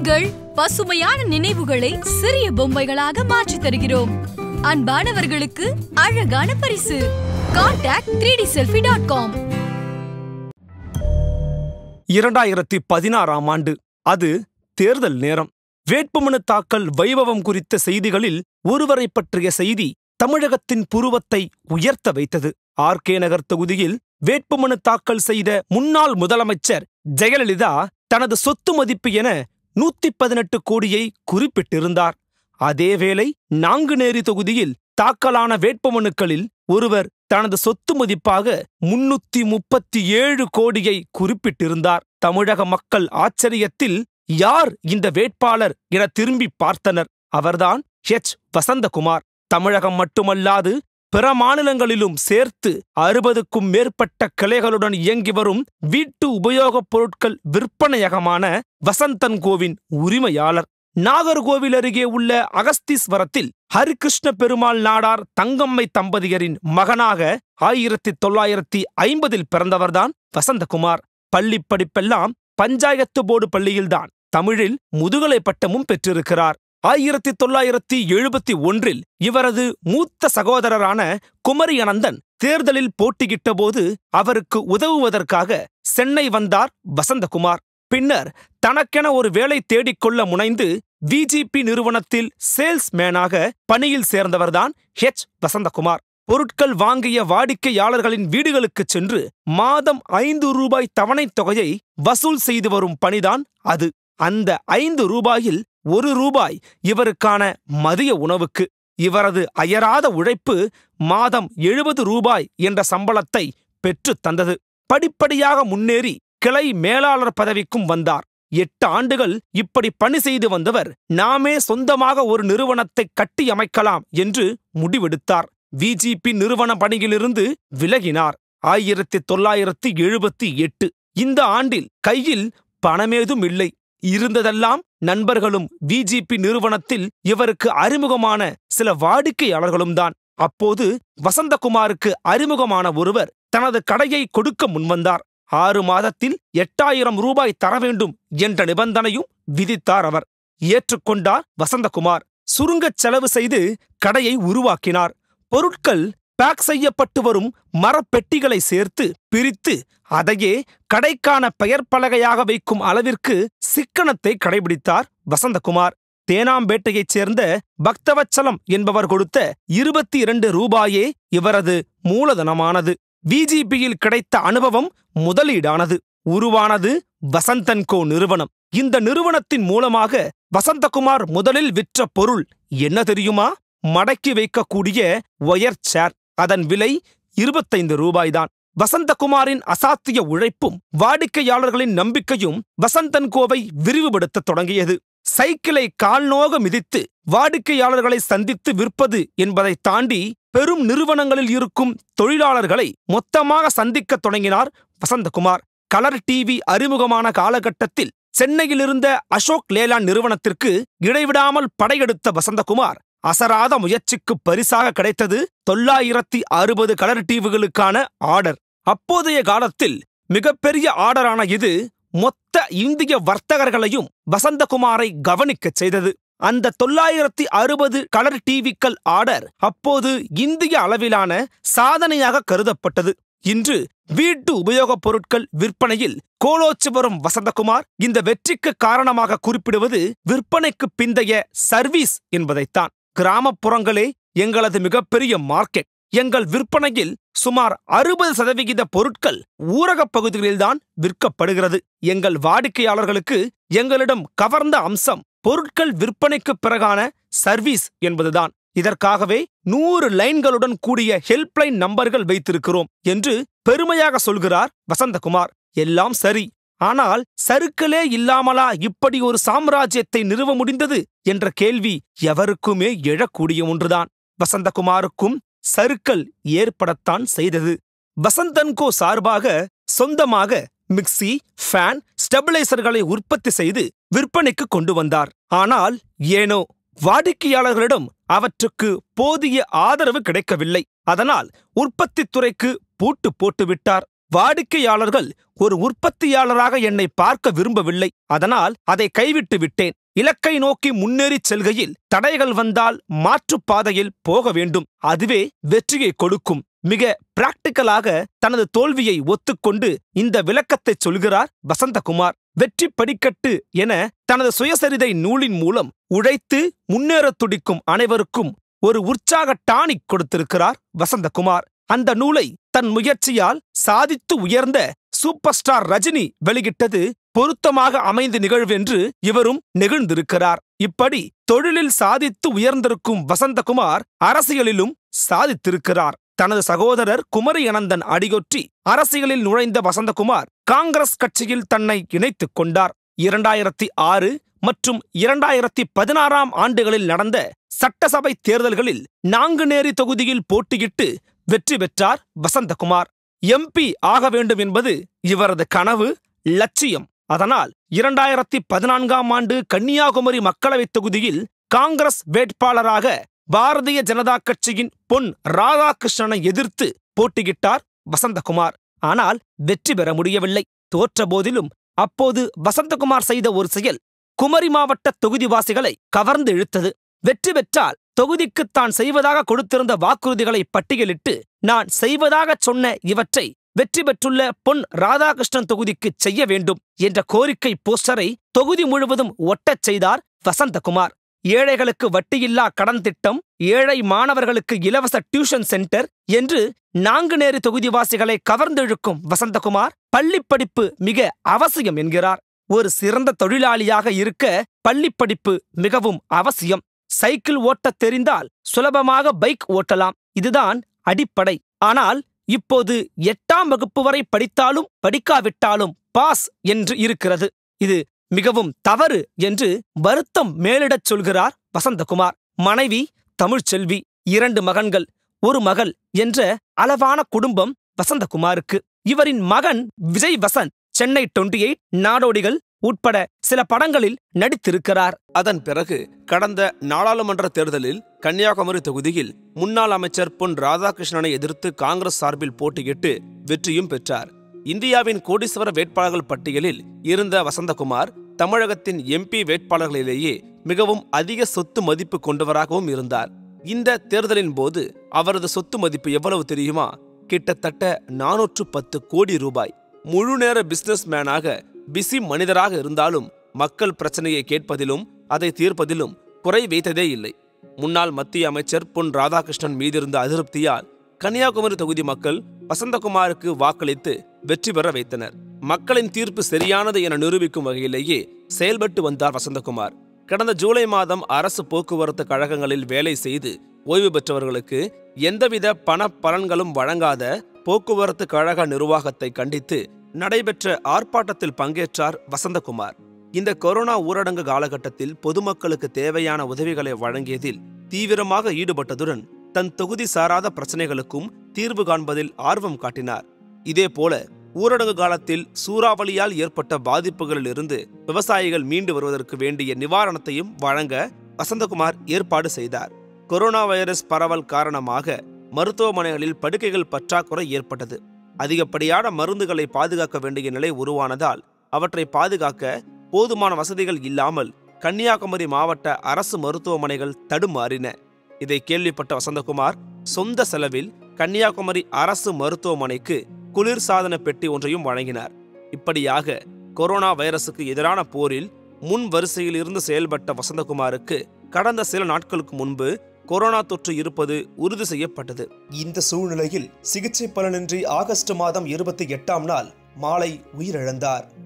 உங்கள் பசுமையான நினைவுகளை சிறிய பொம்மைகளாக மாற்றி தருகிறோம் அன்பானவர்களுக்கு அழகான பரிசு த்ரீ டி டாட் காம் இரண்டாயிரத்தி பதினாறாம் ஆண்டு அது தேர்தல் நேரம் வேட்புமனு தாக்கல் வைபவம் குறித்த செய்திகளில் ஒருவரை பற்றிய செய்தி தமிழகத்தின் புருவத்தை உயர்த்த வைத்தது ஆர் கே நகர் தொகுதியில் வேட்புமனு தாக்கல் செய்த முன்னாள் முதலமைச்சர் ஜெயலலிதா தனது சொத்து மதிப்பு என நூத்தி பதினெட்டு கோடியை குறிப்பிட்டிருந்தார் அதேவேளை நாங்குநேரி தொகுதியில் தாக்கலான வேட்புமனுக்களில் ஒருவர் தனது சொத்து மதிப்பாக முன்னூத்தி முப்பத்தி ஏழு கோடியை குறிப்பிட்டிருந்தார் தமிழக மக்கள் ஆச்சரியத்தில் யார் இந்த வேட்பாளர் என திரும்பி பார்த்தனர் அவர்தான் எச் வசந்தகுமார் தமிழகம் மட்டுமல்லாது பிற மாநிலங்களிலும் சேர்த்து அறுபதுக்கும் மேற்பட்ட கிளைகளுடன் இயங்கி வரும் வீட்டு உபயோகப் பொருட்கள் விற்பனையகமான வசந்தன் கோவின் உரிமையாளர் நாகர்கோவில் அருகே உள்ள அகஸ்தீஸ்வரத்தில் ஹரிகிருஷ்ண பெருமாள் நாடார் தங்கம்மை தம்பதியரின் மகனாக ஆயிரத்தி தொள்ளாயிரத்தி ஐம்பதில் பிறந்தவர்தான் வசந்தகுமார் பள்ளிப்படிப்பெல்லாம் படிப்பெல்லாம் பஞ்சாயத்து போர்டு பள்ளியில்தான் தமிழில் முதுகலை பட்டமும் பெற்றிருக்கிறார் ஆயிரத்தி தொள்ளாயிரத்தி எழுபத்தி ஒன்றில் இவரது மூத்த சகோதரரான குமரி அனந்தன் தேர்தலில் போட்டியிட்ட போது அவருக்கு உதவுவதற்காக சென்னை வந்தார் வசந்தகுமார் பின்னர் தனக்கென ஒரு வேலை தேடிக்கொள்ள முனைந்து விஜிபி நிறுவனத்தில் சேல்ஸ்மேனாக பணியில் சேர்ந்தவர்தான் ஹெச் வசந்தகுமார் பொருட்கள் வாங்கிய வாடிக்கையாளர்களின் வீடுகளுக்குச் சென்று மாதம் ஐந்து ரூபாய் தவணைத் தொகையை வசூல் செய்து வரும் பணிதான் அது அந்த ஐந்து ரூபாயில் ஒரு ரூபாய் இவருக்கான மதிய உணவுக்கு இவரது அயராத உழைப்பு மாதம் எழுபது ரூபாய் என்ற சம்பளத்தை பெற்று தந்தது படிப்படியாக முன்னேறி கிளை மேலாளர் பதவிக்கும் வந்தார் எட்டு ஆண்டுகள் இப்படி பணி செய்து வந்தவர் நாமே சொந்தமாக ஒரு நிறுவனத்தை கட்டி அமைக்கலாம் என்று முடிவெடுத்தார் விஜிபி நிறுவன பணியிலிருந்து விலகினார் ஆயிரத்தி தொள்ளாயிரத்தி எழுபத்தி எட்டு இந்த ஆண்டில் கையில் பணமேதும் இல்லை இருந்ததெல்லாம் நண்பர்களும் விஜிபி நிறுவனத்தில் இவருக்கு அறிமுகமான சில வாடிக்கையாளர்களும் தான் அப்போது வசந்தகுமாருக்கு அறிமுகமான ஒருவர் தனது கடையை கொடுக்க முன்வந்தார் ஆறு மாதத்தில் எட்டாயிரம் ரூபாய் தர வேண்டும் என்ற நிபந்தனையும் விதித்தார் அவர் ஏற்றுக்கொண்டார் வசந்தகுமார் சுருங்கச் செலவு செய்து கடையை உருவாக்கினார் பொருட்கள் பேக் செய்யப்பட்டு வரும் மரப்பெட்டிகளை சேர்த்து பிரித்து அதையே கடைக்கான பெயர் பலகையாக வைக்கும் அளவிற்கு சிக்கனத்தை கடைபிடித்தார் வசந்தகுமார் தேனாம்பேட்டையைச் சேர்ந்த பக்தவச்சலம் என்பவர் கொடுத்த இருபத்தி இரண்டு ரூபாயே இவரது மூலதனமானது விஜிபியில் கிடைத்த அனுபவம் முதலீடானது உருவானது வசந்தன்கோ நிறுவனம் இந்த நிறுவனத்தின் மூலமாக வசந்தகுமார் முதலில் விற்ற பொருள் என்ன தெரியுமா மடக்கி வைக்கக்கூடிய ஒயர் சேர் அதன் விலை இருபத்தைந்து ரூபாய்தான் வசந்தகுமாரின் அசாத்திய உழைப்பும் வாடிக்கையாளர்களின் நம்பிக்கையும் வசந்தன் கோவை விரிவுபடுத்த தொடங்கியது சைக்கிளை கால்நோக மிதித்து வாடிக்கையாளர்களை சந்தித்து விற்பது என்பதை தாண்டி பெரும் நிறுவனங்களில் இருக்கும் தொழிலாளர்களை மொத்தமாக சந்திக்க தொடங்கினார் வசந்தகுமார் கலர் டிவி அறிமுகமான காலகட்டத்தில் சென்னையிலிருந்த அசோக் லேலான் நிறுவனத்திற்கு இடைவிடாமல் படையெடுத்த வசந்தகுமார் அசராத முயற்சிக்கு பரிசாக கிடைத்தது தொள்ளாயிரத்தி அறுபது கலர் டிவிகளுக்கான ஆர்டர் அப்போதைய காலத்தில் மிகப்பெரிய ஆர்டரான இது மொத்த இந்திய வர்த்தகர்களையும் வசந்தகுமாரை கவனிக்கச் செய்தது அந்த தொள்ளாயிரத்தி அறுபது கலர் டிவிக்கள் ஆர்டர் அப்போது இந்திய அளவிலான சாதனையாக கருதப்பட்டது இன்று வீட்டு உபயோகப் பொருட்கள் விற்பனையில் கோலோச்சு வரும் வசந்தகுமார் இந்த வெற்றிக்கு காரணமாக குறிப்பிடுவது விற்பனைக்கு பிந்தைய சர்வீஸ் என்பதைத்தான் கிராமப்புறங்களே எங்களது மிகப்பெரிய மார்க்கெட் எங்கள் விற்பனையில் சுமார் அறுபது சதவிகித பொருட்கள் ஊரகப் பகுதிகளில்தான் விற்கப்படுகிறது எங்கள் வாடிக்கையாளர்களுக்கு எங்களிடம் கவர்ந்த அம்சம் பொருட்கள் விற்பனைக்கு பிறகான சர்வீஸ் என்பதுதான் இதற்காகவே நூறு லைன்களுடன் கூடிய ஹெல்ப்லைன் நம்பர்கள் வைத்திருக்கிறோம் என்று பெருமையாக சொல்கிறார் வசந்தகுமார் எல்லாம் சரி ஆனால் சருக்களே இல்லாமலா இப்படி ஒரு சாம்ராஜ்யத்தை நிறுவ முடிந்தது என்ற கேள்வி எவருக்குமே எழக்கூடிய ஒன்றுதான் வசந்தகுமாருக்கும் சருக்கள் ஏற்படத்தான் செய்தது வசந்தன்கோ சார்பாக சொந்தமாக மிக்சி ஃபேன் ஸ்டெபிளைசர்களை உற்பத்தி செய்து விற்பனைக்கு கொண்டு வந்தார் ஆனால் ஏனோ வாடிக்கையாளர்களிடம் அவற்றுக்கு போதிய ஆதரவு கிடைக்கவில்லை அதனால் உற்பத்தி துறைக்கு பூட்டு போட்டுவிட்டார் வாடிக்கையாளர்கள் ஒரு உற்பத்தியாளராக என்னை பார்க்க விரும்பவில்லை அதனால் அதை கைவிட்டு விட்டேன் இலக்கை நோக்கி முன்னேறிச் செல்கையில் தடைகள் வந்தால் மாற்றுப்பாதையில் போக வேண்டும் அதுவே வெற்றியை கொடுக்கும் மிக பிராக்டிக்கலாக தனது தோல்வியை ஒத்துக்கொண்டு இந்த விளக்கத்தை சொல்கிறார் வசந்தகுமார் வெற்றி படிக்கட்டு என தனது சுயசரிதை நூலின் மூலம் உழைத்து முன்னேற துடிக்கும் அனைவருக்கும் ஒரு உற்சாக டானிக் கொடுத்திருக்கிறார் வசந்தகுமார் அந்த நூலை தன் முயற்சியால் சாதித்து உயர்ந்த சூப்பர் ஸ்டார் ரஜினி வெளியிட்டது பொருத்தமாக அமைந்து நிகழ்வென்று இவரும் நெகிழ்ந்திருக்கிறார் இப்படி தொழிலில் சாதித்து உயர்ந்திருக்கும் வசந்தகுமார் அரசியலிலும் சாதித்திருக்கிறார் தனது சகோதரர் குமரி அனந்தன் அடியொற்றி அரசியலில் நுழைந்த வசந்தகுமார் காங்கிரஸ் கட்சியில் தன்னை இணைத்துக் கொண்டார் இரண்டாயிரத்தி ஆறு மற்றும் இரண்டாயிரத்தி பதினாறாம் ஆண்டுகளில் நடந்த சட்டசபை தேர்தல்களில் நாங்குநேரி தொகுதியில் போட்டியிட்டு வெற்றி பெற்றார் வசந்தகுமார் எம்பி ஆக வேண்டும் என்பது இவரது கனவு லட்சியம் அதனால் இரண்டாயிரத்தி பதினான்காம் ஆண்டு கன்னியாகுமரி மக்களவைத் தொகுதியில் காங்கிரஸ் வேட்பாளராக பாரதிய ஜனதா கட்சியின் பொன் ராதாகிருஷ்ணனை எதிர்த்து போட்டியிட்டார் வசந்தகுமார் ஆனால் வெற்றி பெற முடியவில்லை தோற்ற போதிலும் அப்போது வசந்தகுமார் செய்த ஒரு செயல் குமரி மாவட்ட தொகுதிவாசிகளை கவர்ந்து இழுத்தது வெற்றி பெற்றால் தான் செய்வதாக கொடுத்திருந்த வாக்குறுதிகளை பட்டியலிட்டு நான் செய்வதாக சொன்ன இவற்றை வெற்றி பெற்றுள்ள பொன் ராதாகிருஷ்ணன் தொகுதிக்கு செய்ய வேண்டும் என்ற கோரிக்கை போஸ்டரை தொகுதி முழுவதும் ஒட்டச் செய்தார் வசந்தகுமார் ஏழைகளுக்கு வட்டியில்லா கடன் திட்டம் ஏழை மாணவர்களுக்கு இலவச டியூஷன் சென்டர் என்று நாங்குநேரி தொகுதிவாசிகளை கவர்ந்தெழுக்கும் வசந்தகுமார் பள்ளிப்படிப்பு மிக அவசியம் என்கிறார் ஒரு சிறந்த தொழிலாளியாக இருக்க பள்ளிப்படிப்பு மிகவும் அவசியம் சைக்கிள் ஓட்ட தெரிந்தால் சுலபமாக பைக் ஓட்டலாம் இதுதான் அடிப்படை ஆனால் இப்போது எட்டாம் வகுப்பு வரை படித்தாலும் படிக்காவிட்டாலும் பாஸ் என்று இருக்கிறது இது மிகவும் தவறு என்று வருத்தம் மேலிடச் சொல்கிறார் வசந்தகுமார் மனைவி தமிழ்ச்செல்வி இரண்டு மகன்கள் ஒரு மகள் என்ற அளவான குடும்பம் வசந்தகுமாருக்கு இவரின் மகன் விஜய் வசந்த் சென்னை டுவெண்டி எயிட் நாடோடிகள் உட்பட சில படங்களில் நடித்திருக்கிறார் அதன் பிறகு கடந்த நாடாளுமன்ற தேர்தலில் கன்னியாகுமரி தொகுதியில் முன்னாள் அமைச்சர் பொன் ராதாகிருஷ்ணனை எதிர்த்து காங்கிரஸ் சார்பில் போட்டியிட்டு வெற்றியும் பெற்றார் இந்தியாவின் கோடீஸ்வர வேட்பாளர்கள் பட்டியலில் இருந்த வசந்தகுமார் தமிழகத்தின் எம்பி வேட்பாளர்களிலேயே மிகவும் அதிக சொத்து மதிப்பு கொண்டவராகவும் இருந்தார் இந்த தேர்தலின் போது அவரது சொத்து மதிப்பு எவ்வளவு தெரியுமா கிட்டத்தட்ட நானூற்று பத்து கோடி ரூபாய் முழு நேர பிசினஸ் மேனாக பிசி மனிதராக இருந்தாலும் மக்கள் பிரச்சனையை கேட்பதிலும் அதை தீர்ப்பதிலும் குறை வைத்ததே இல்லை முன்னாள் மத்திய அமைச்சர் பொன் ராதாகிருஷ்ணன் மீதிருந்த அதிருப்தியால் கன்னியாகுமரி தொகுதி மக்கள் வசந்தகுமாருக்கு வாக்களித்து வெற்றி பெற வைத்தனர் மக்களின் தீர்ப்பு சரியானது என நிரூபிக்கும் வகையிலேயே செயல்பட்டு வந்தார் வசந்தகுமார் கடந்த ஜூலை மாதம் அரசு போக்குவரத்து கழகங்களில் வேலை செய்து ஓய்வு பெற்றவர்களுக்கு எந்தவித பண பலன்களும் வழங்காத போக்குவரத்து கழக நிர்வாகத்தை கண்டித்து நடைபெற்ற ஆர்ப்பாட்டத்தில் பங்கேற்றார் வசந்தகுமார் இந்த கொரோனா ஊரடங்கு காலகட்டத்தில் பொதுமக்களுக்கு தேவையான உதவிகளை வழங்கியதில் தீவிரமாக ஈடுபட்டதுடன் தன் தொகுதி சாராத பிரச்சனைகளுக்கும் தீர்வு காண்பதில் ஆர்வம் காட்டினார் இதேபோல ஊரடங்கு காலத்தில் சூறாவளியால் ஏற்பட்ட பாதிப்புகளிலிருந்து விவசாயிகள் மீண்டு வருவதற்கு வேண்டிய நிவாரணத்தையும் வழங்க வசந்தகுமார் ஏற்பாடு செய்தார் கொரோனா வைரஸ் பரவல் காரணமாக மருத்துவமனைகளில் படுக்கைகள் பற்றாக்குறை ஏற்பட்டது அதிகப்படியான மருந்துகளை பாதுகாக்க வேண்டிய நிலை உருவானதால் அவற்றை பாதுகாக்க போதுமான வசதிகள் இல்லாமல் கன்னியாகுமரி மாவட்ட அரசு மருத்துவமனைகள் தடுமாறின இதை கேள்விப்பட்ட வசந்தகுமார் சொந்த செலவில் கன்னியாகுமரி அரசு மருத்துவமனைக்கு குளிர்சாதன பெட்டி ஒன்றையும் வழங்கினார் இப்படியாக கொரோனா வைரசுக்கு எதிரான போரில் முன் வரிசையில் இருந்து செயல்பட்ட வசந்தகுமாருக்கு கடந்த சில நாட்களுக்கு முன்பு கொரோனா தொற்று இருப்பது உறுதி செய்யப்பட்டது இந்த சூழ்நிலையில் சிகிச்சை பலனின்றி ஆகஸ்ட் மாதம் இருபத்தி எட்டாம் நாள் மாலை உயிரிழந்தார்